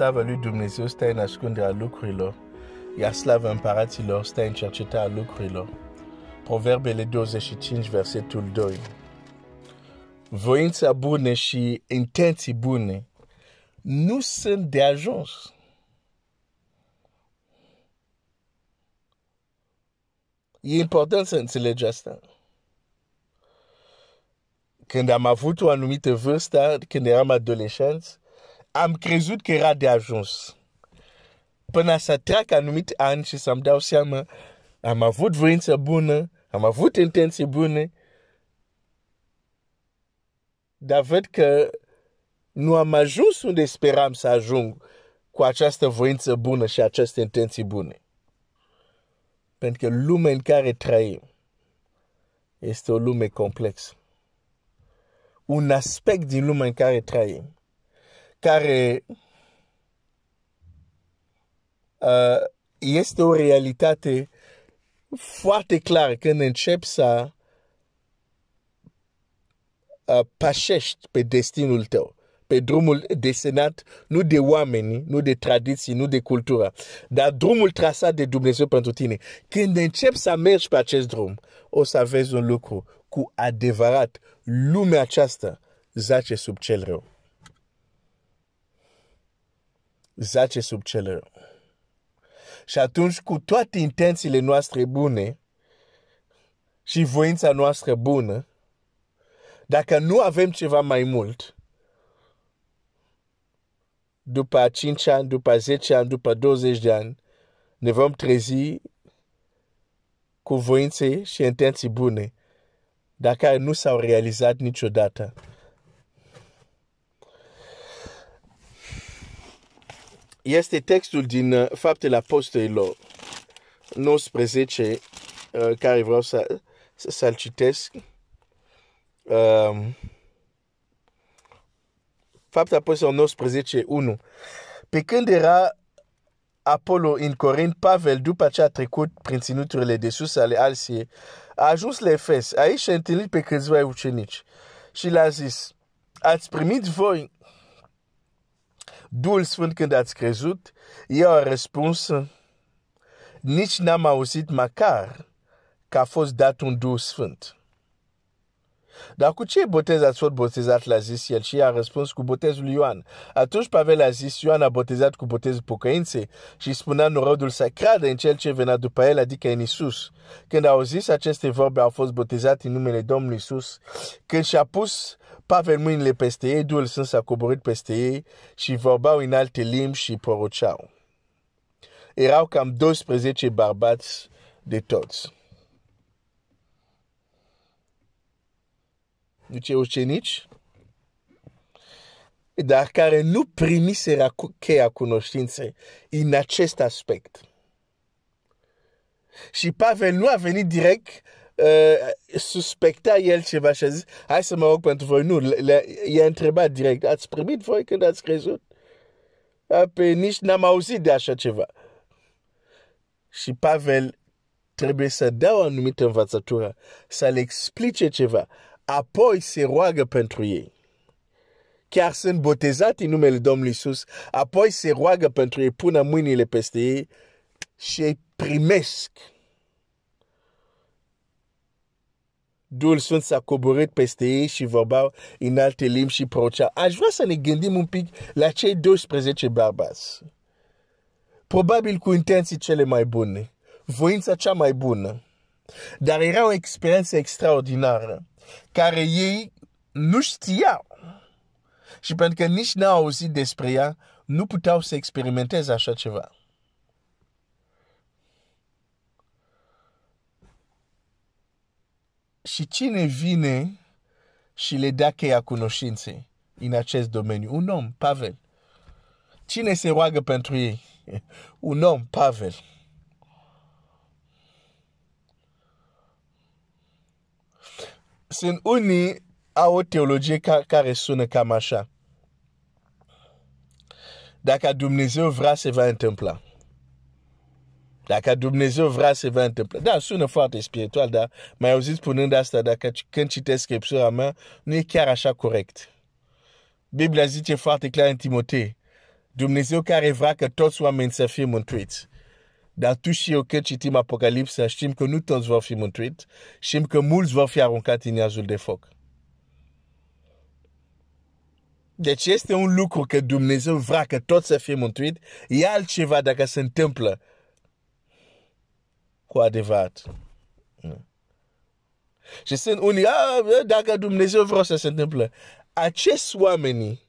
slavă lui Dumnezeu stă în ascunderea lucrurilor, iar slava împăraților stă în cercetarea lucrurilor. Proverbele 25, versetul 2. Voința bună și intenții bune nu sunt de ajuns. E important să înțelegi asta. Când am avut o anumită vârstă, când eram adolescenți, am crezut că era de ajuns. Până să trec anumite ani și să-mi dau seama, am avut voință bună, am avut intenții bune, dar văd că nu am ajuns unde speram să ajung cu această voință bună și aceste intenții bune. Pentru că lumea în care trăim este o lume complexă. Un aspect din lumea în care trăim care uh, este o realitate foarte clară când începi să uh, pașești pe destinul tău, pe drumul desenat nu de oameni, nu de tradiții, nu de cultură, dar drumul trasat de Dumnezeu pentru tine. Când începi să mergi pe acest drum, o să vezi un lucru cu adevărat, lumea aceasta zace sub cel rău. zace sub cel rău. Și atunci, cu toate intențiile noastre bune și voința noastră bună, dacă nu avem ceva mai mult, după 5 ani, după 10 ani, după 20 de ani, ne vom trezi cu voințe și intenții bune, dacă nu s-au realizat niciodată. este textul din uh, Faptele Apostolilor 19, uh, care vreau să, să-l citesc. Um, Faptele Apostolilor 19, 1. Pe când era Apollo în Corint, Pavel, după ce a trecut prin ținuturile de sus ale Alsiei, a ajuns la Efes. Aici a întâlnit pe câțiva ucenici și l-a zis, ați primit voi Duhul Sfânt când ați crezut, ei au răspuns, nici n-am auzit măcar că a fost dat un Duh Sfânt. Dar cu ce botez ați fost botezat, l-a zis el și a răspuns cu botezul Ioan. Atunci Pavel a zis, Ioan a botezat cu botezul pocăinței și spunea norodul să creadă în cel ce venea după el, adică în Isus. Când au zis aceste vorbe, au fost botezat în numele Domnului Isus. Când și-a pus Pavel mâinile peste ei, Duhul Sfânt s-a coborât peste ei și vorbau în alte limbi și proroceau. Erau cam 12 barbați de toți. ce deci ucenici, dar care nu primiseră cheia cunoștințe în acest aspect. Și Pavel nu a venit direct Eh, suspecta el ceva și a zis, hai să mă rog pentru voi. Nu, i-a întrebat direct, ați primit voi când ați crezut? Pe păi nici n-am auzit de așa ceva. Și Pavel trebuie să dea o anumită învățătură, să le explice ceva, apoi se roagă pentru ei. Chiar sunt botezat în numele Domnului Iisus, apoi se roagă pentru ei, pună mâinile peste ei și ei primesc Duhul Sfânt s-a coborât peste ei și vorbau în alte limbi și prorocea. Aș vrea să ne gândim un pic la cei 12 barbați. Probabil cu intenții cele mai bune, voința cea mai bună. Dar era o experiență extraordinară, care ei nu știau. Și pentru că nici n-au auzit despre ea, nu puteau să experimenteze așa ceva. și cine vine și le dă cheia cunoștinței în acest domeniu? Un om, Pavel. Cine se roagă pentru ei? Un om, Pavel. Sunt unii au o teologie care sună cam așa. Dacă Dumnezeu vrea, se va întâmpla. Dacă Dumnezeu vrea să va întâmpla, Da, sună foarte spiritual, dar mai auzit spunând asta, dacă când citesc Scriptura mea, nu e chiar așa corect. Biblia zice foarte clar în Timotei, Dumnezeu care vrea că toți oamenii să fie mântuiți. Dar tu și eu când citim Apocalipsa, știm că nu toți vor fi mântuiți, știm că mulți vor fi aruncați în iazul de foc. Deci este un lucru că Dumnezeu vrea că toți să fie mântuiți, e altceva dacă se întâmplă cu adevărat. Și sunt unii, a, dacă Dumnezeu vrea să se întâmple. Acești oameni,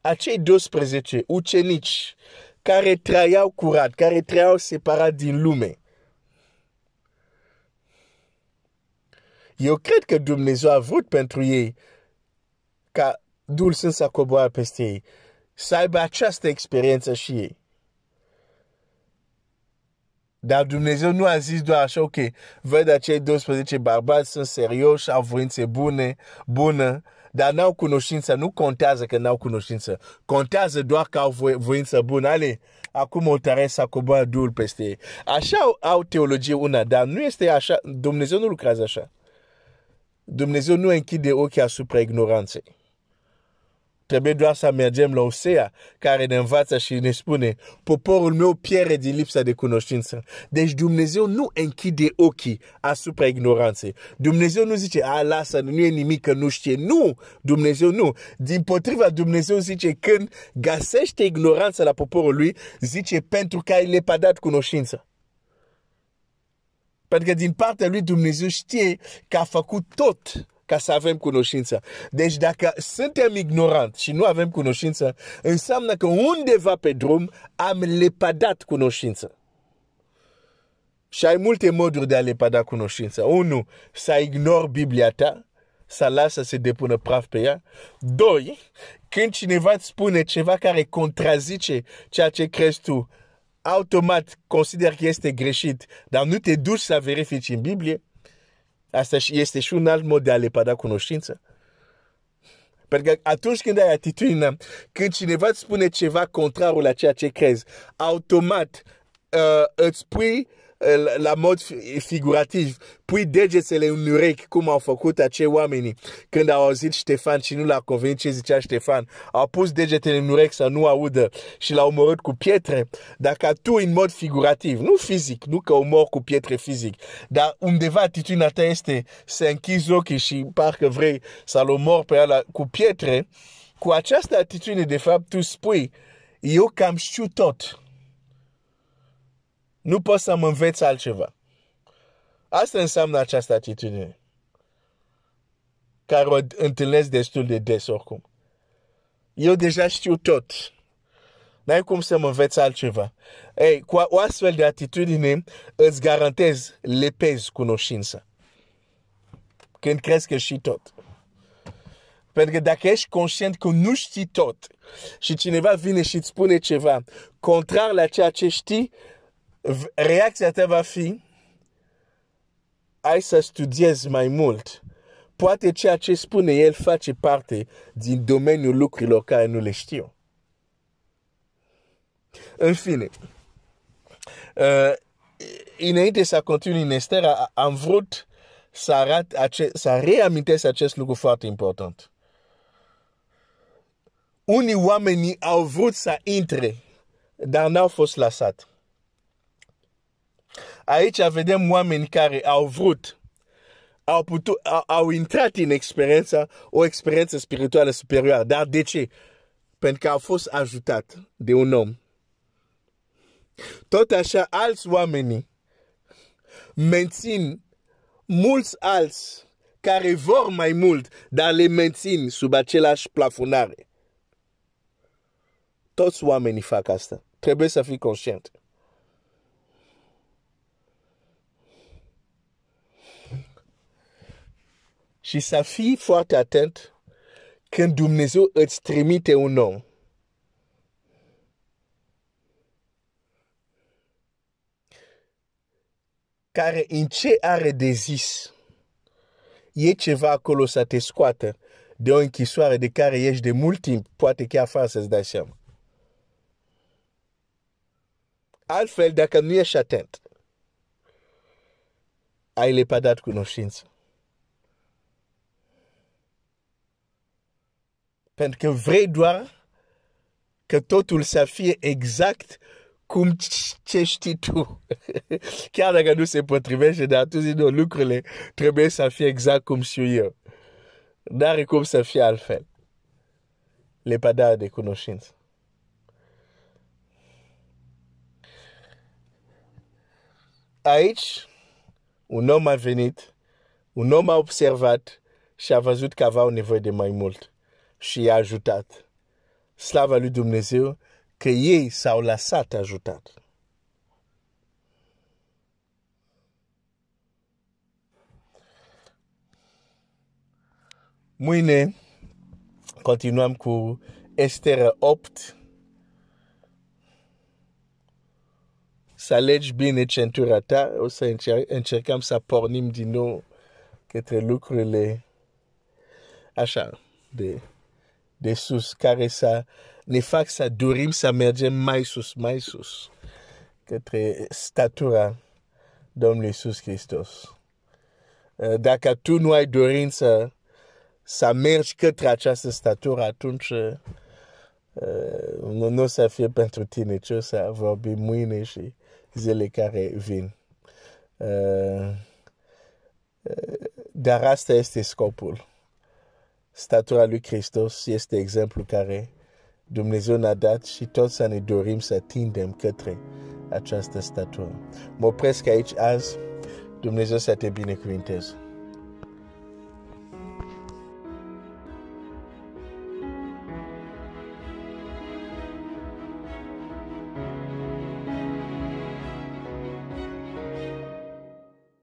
acei 12 ucenici care trăiau curat, care trăiau separat din lume, eu cred că Dumnezeu a vrut pentru ei ca dulce să coboare peste ei, să aibă această experiență și ei. Dar Dumnezeu nu a zis doar așa, ok, văd acei 12 barbari, sunt serioși, au voințe bune, bună, dar n-au cunoștință, nu contează că n-au cunoștință. Contează doar că au voință bună. Ale, acum o tare să coboară Duhul peste ei. Așa au teologie una, dar nu este așa, Dumnezeu nu lucrează așa. Dumnezeu nu închide ochii asupra ignoranței. Trebuie doar să mergem la Osea, care ne învață și ne spune, poporul meu pierde din lipsa de cunoștință. Deci Dumnezeu nu închide ochii asupra ignoranței. Dumnezeu nu zice, a, lasă, nu e nimic că nu știe. Nu! Dumnezeu nu! Din potriva, Dumnezeu zice, când găsește ignoranța la poporul lui, zice, pentru că el e pas dat cunoștință. Pentru că din partea lui Dumnezeu știe că a făcut tot ca să avem cunoștință. Deci dacă suntem ignoranți și nu avem cunoștință, înseamnă că undeva pe drum am lepadat cunoștință. Și ai multe moduri de a lepada cunoștința. Unu, să ignori Biblia ta, să lasă să se depună praf pe ea. Doi, când cineva îți spune ceva care contrazice ceea ce crezi tu, automat consider că este greșit, dar nu te duci să verifici în Biblie. Asta este și un alt mod de a le lepăda cunoștință. Pentru că atunci când ai atitudinea, când cineva îți spune ceva contrarul la ceea ce crezi, automat uh, îți pui uh, la mod figurativ, pui degetele în urechi, cum au făcut acei oameni când au auzit Ștefan și nu l-a convenit ce zicea Ștefan. Au pus degetele în urechi să nu audă și l-au omorât cu pietre. Dacă tu, în mod figurativ, nu fizic, nu că omor cu pietre fizic, dar undeva atitudinea ta este să închizi ochii și parcă vrei să-l omor pe ala cu pietre, cu această atitudine, de fapt, tu spui, eu cam știu tot. Nu poți să mă înveț altceva. Asta înseamnă această atitudine. Care o întâlnesc destul de des oricum. Eu deja știu tot. N-ai cum să mă înveți altceva. Ei, cu o astfel de atitudine îți garantez, lepezi cunoștința. Când crezi că știi tot. Pentru că dacă ești conștient că nu știi tot și cineva vine și îți spune ceva contrar la ceea ce știi, reacția ta va fi ai să studiezi mai mult. Poate ceea ce spune el face parte din domeniul lucrurilor care nu le știu. În fine, uh, înainte să continui în Estera, am vrut să, arat ace- să reamintesc acest lucru foarte important. Unii oameni au vrut să intre, dar n-au fost lăsați aici vedem oameni care au vrut, au, putut, au, au intrat în experiența, o experiență spirituală superioară. Dar de ce? Pentru că au fost ajutat de un om. Tot așa, alți oameni mențin mulți alți care vor mai mult, dar le mențin sub același plafonare. Toți oamenii fac asta. Trebuie să fii conștient. Și să fii foarte atent când Dumnezeu îți trimite un om. care în ce are de zis, e ceva acolo să te scoată de o închisoare de care ești de mult timp, poate chiar fără să-ți dai seama. Altfel, dacă nu ești atent, ai lepădat cunoștință. Pentru că vrei doar că totul să fie exact cum ce știi tu. Chiar dacă nu se potrivește, dar tu zici, nu, lucrurile trebuie să fie exact cum știu eu. N-are cum să fie altfel. Le padare de cunoștință. Aici, un om a venit, un om a observat și a văzut că avea o nevoie de mai mult și i-a ajutat. Slava lui Dumnezeu că ei s-au lăsat ajutat. Mâine continuăm cu Esther 8. Să alegi bine centura ta, o să încercăm să pornim din nou către lucrurile așa de de sus, care să ne fac să dorim să mergem mai sus, mai sus, către statura Domnului Iisus Hristos. Eh, dacă tu nu ai dorință să mergi către această statură, atunci eh, nu, o să fie pentru tine, ce o să vorbim mâine și zile care vin. Eh, dar asta este scopul. Statura lui Hristos este exemplu care Dumnezeu ne-a dat și toți să ne dorim să tindem către această statură. Mă opresc aici azi. Dumnezeu să te binecuvinteze.